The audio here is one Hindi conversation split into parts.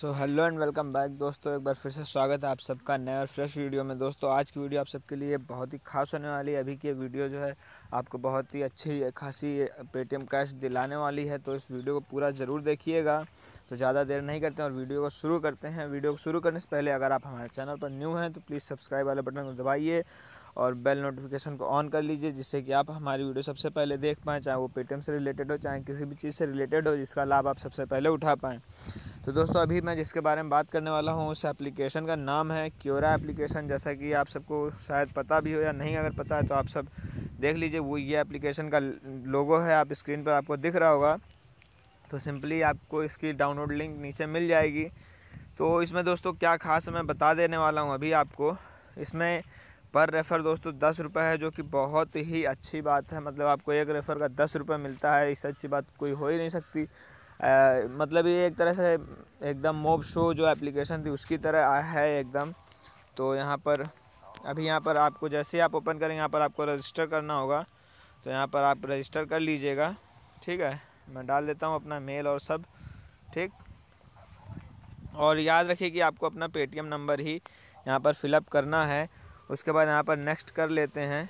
so hello and welcome back दोस्तों एक बार फिर से स्वागत है आप सबका नए और फ्रेश वीडियो में दोस्तों आज की वीडियो आप सबके लिए बहुत ही खास होने वाली है अभी की वीडियो जो है आपको बहुत ही अच्छी खासी पेटीएम कैश दिलाने वाली है तो इस वीडियो को पूरा ज़रूर देखिएगा तो ज़्यादा देर नहीं करते और वीडियो को शुरू करते हैं वीडियो को शुरू करने से पहले अगर आप हमारे चैनल पर न्यू हैं तो प्लीज़ सब्सक्राइब वाले बटन को दबाइए और बेल नोटिफिकेशन को ऑन कर लीजिए जिससे कि आप हमारी वीडियो सबसे पहले देख पाएँ चाहे वो पेटीएम से रिलेटेड हो चाहे किसी भी चीज़ से रिलेटेड हो जिसका लाभ आप सबसे पहले उठा पाएँ तो दोस्तों अभी मैं जिसके बारे में बात करने वाला हूँ उस एप्लीकेशन का नाम है क्योरा एप्लीकेशन जैसा कि आप सबको शायद पता भी हो या नहीं अगर पता है तो आप सब देख लीजिए वो ये एप्लीकेशन का लोगो है आप स्क्रीन पर आपको दिख रहा होगा तो सिंपली आपको इसकी डाउनलोड लिंक नीचे मिल जाएगी तो इसमें दोस्तों क्या खास मैं बता देने वाला हूँ अभी आपको इसमें पर रेफ़र दोस्तों दस रुपये है जो कि बहुत ही अच्छी बात है मतलब आपको एक रेफ़र का दस रुपये मिलता है इससे अच्छी बात कोई हो ही नहीं सकती मतलब ये एक तरह से एकदम मोब शो जो एप्लीकेशन थी उसकी तरह है एकदम तो यहाँ पर अभी यहाँ पर आपको जैसे ही आप ओपन करेंगे यहाँ पर आपको रजिस्टर करना होगा तो यहाँ पर आप रजिस्टर कर लीजिएगा ठीक है मैं डाल देता हूँ अपना मेल और सब ठीक और याद रखिए कि आपको अपना पेटीएम नंबर ही यहाँ पर फिलअप करना है उसके बाद यहाँ पर नेक्स्ट कर लेते हैं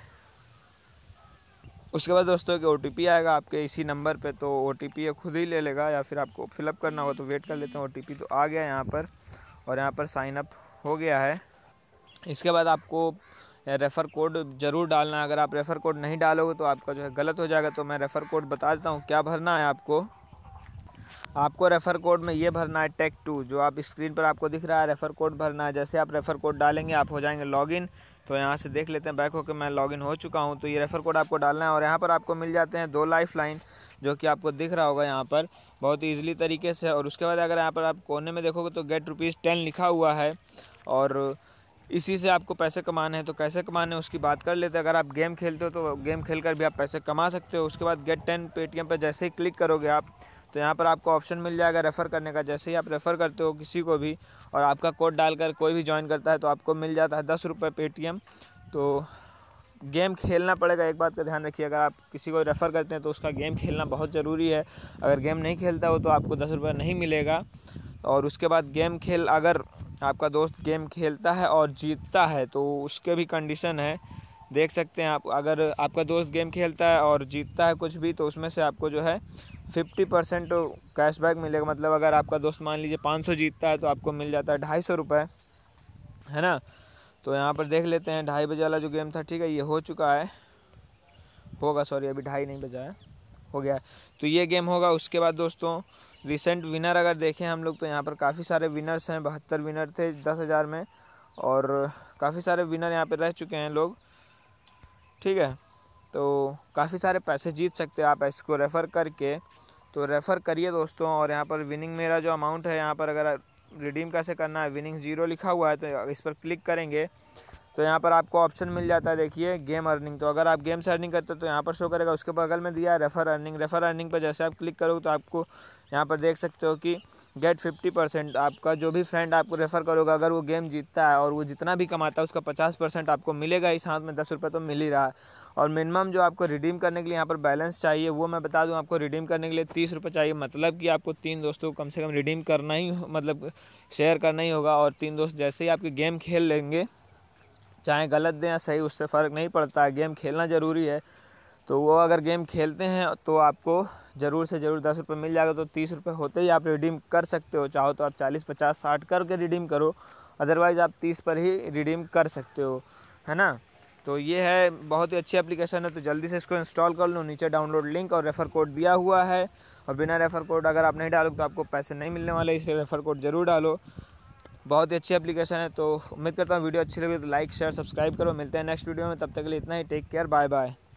उसके बाद दोस्तों के ओ आएगा आपके इसी नंबर पे तो ओ ये खुद ही ले लेगा या फिर आपको फिलअप करना हो तो वेट कर लेते हैं ओ तो आ गया यहाँ पर और यहाँ पर साइनअप हो गया है इसके बाद आपको रेफ़र कोड ज़रूर डालना है अगर आप रेफ़र कोड नहीं डालोगे तो आपका जो है गलत हो जाएगा तो मैं रेफ़र कोड बता देता हूँ क्या भरना है आपको आपको रेफ़र कोड में ये भरना है टेक टू जो आप स्क्रीन पर आपको दिख रहा है रेफ़र कोड भरना है जैसे आप रेफ़र कोड डालेंगे आप हो जाएंगे लॉगिन तो यहाँ से देख लेते हैं बैक होकर मैं लॉगिन हो चुका हूँ तो ये रेफ़र कोड आपको डालना है और यहाँ पर आपको मिल जाते हैं दो लाइफ लाइन जो कि आपको दिख रहा होगा यहाँ पर बहुत ही ईजिली तरीके से और उसके बाद अगर यहाँ पर आप कोने में देखोगे तो गेट रुपीज़ टेन लिखा हुआ है और इसी से आपको पैसे कमाने हैं तो कैसे कमाने हैं उसकी बात कर लेते हैं अगर आप गेम खेलते हो तो गेम खेल कर भी आप पैसे कमा सकते हो उसके बाद गेट टेन पेटीएम पर जैसे ही क्लिक करोगे आप तो यहाँ पर आपको ऑप्शन मिल जाएगा रेफ़र करने का जैसे ही आप रेफ़र करते हो किसी को भी और आपका कोड डालकर कोई भी ज्वाइन करता है तो आपको मिल जाता है दस रुपये पेटीएम तो गेम खेलना पड़ेगा एक बात का ध्यान रखिए अगर आप किसी को रेफ़र करते हैं तो उसका गेम खेलना बहुत ज़रूरी है अगर गेम नहीं खेलता हो तो आपको दस रुपये नहीं मिलेगा और उसके बाद गेम खेल अगर आपका दोस्त गेम खेलता है और जीतता है तो उसके भी कंडीशन है देख सकते हैं आप अगर आपका दोस्त गेम खेलता है और जीतता है कुछ भी तो उसमें से आपको जो है फिफ्टी परसेंट कैशबैक मिलेगा मतलब अगर आपका दोस्त मान लीजिए पाँच सौ जीतता है तो आपको मिल जाता है ढाई सौ रुपये है ना तो यहाँ पर देख लेते हैं ढाई बजे वाला जो गेम था ठीक है ये हो चुका है होगा सॉरी अभी ढाई नहीं बजा है हो गया तो ये गेम होगा उसके बाद दोस्तों रिसेंट विनर अगर देखें हम लोग तो यहाँ पर काफ़ी सारे विनर्स हैं बहत्तर विनर थे दस हज़ार में और काफ़ी सारे विनर यहाँ पे रह चुके हैं लोग ठीक है तो काफ़ी सारे पैसे जीत सकते हैं आप इसको रेफ़र करके तो रेफ़र करिए दोस्तों और यहाँ पर विनिंग मेरा जो अमाउंट है यहाँ पर अगर रिडीम कैसे करना है विनिंग ज़ीरो लिखा हुआ है तो इस पर क्लिक करेंगे तो यहाँ पर आपको ऑप्शन मिल जाता है देखिए गेम अर्निंग तो अगर आप गेम से अर्निंग करते हो तो यहाँ पर शो करेगा उसके बगल में दिया है refer earning refer earning per जैसे आप क्लिक करोगे तो आपको यहाँ पर देख सकते हो कि गेट फिफ्टी परसेंट आपका जो भी फ्रेंड आपको रेफ़र करोगे अगर वो गेम जीतता है और वो जितना भी कमाता है उसका पचास परसेंट आपको मिलेगा इस हाथ में दस रुपये तो मिल ही रहा है और मिनिमम जो आपको रिडीम करने के लिए यहाँ पर बैलेंस चाहिए वो मैं बता दूँ आपको रिडीम करने के लिए तीस रुपये चाहिए मतलब कि आपको तीन दोस्तों को कम से कम रिडीम करना ही मतलब शेयर करना ही होगा और तीन दोस्त जैसे ही आपकी गेम खेल लेंगे चाहे गलत दें या सही उससे फ़र्क नहीं पड़ता गेम खेलना ज़रूरी है तो वो अगर गेम खेलते हैं तो आपको ज़रूर से ज़रूर दस रुपये मिल जाएगा तो तीस रुपये होते ही आप रिडीम कर सकते हो चाहो तो आप चालीस पचास साठ करके रिडीम करो अदरवाइज़ आप तीस पर ही रिडीम कर सकते हो है ना तो ये है बहुत ही अच्छी एप्लीकेशन है तो जल्दी से इसको इंस्टॉल कर लो नीचे डाउनलोड लिंक और रेफ़र कोड दिया हुआ है और बिना रेफ़र कोड अगर आप नहीं डालोगे तो आपको पैसे नहीं मिलने वाले इसलिए रेफ़र कोड ज़रूर डालो बहुत ही अच्छी एप्लीकेशन है तो उम्मीद करता हूँ वीडियो अच्छी लगी तो लाइक शेयर सब्सक्राइब करो मिलते हैं नेक्स्ट वीडियो में तब तक के लिए इतना ही टेक केयर बाय बाय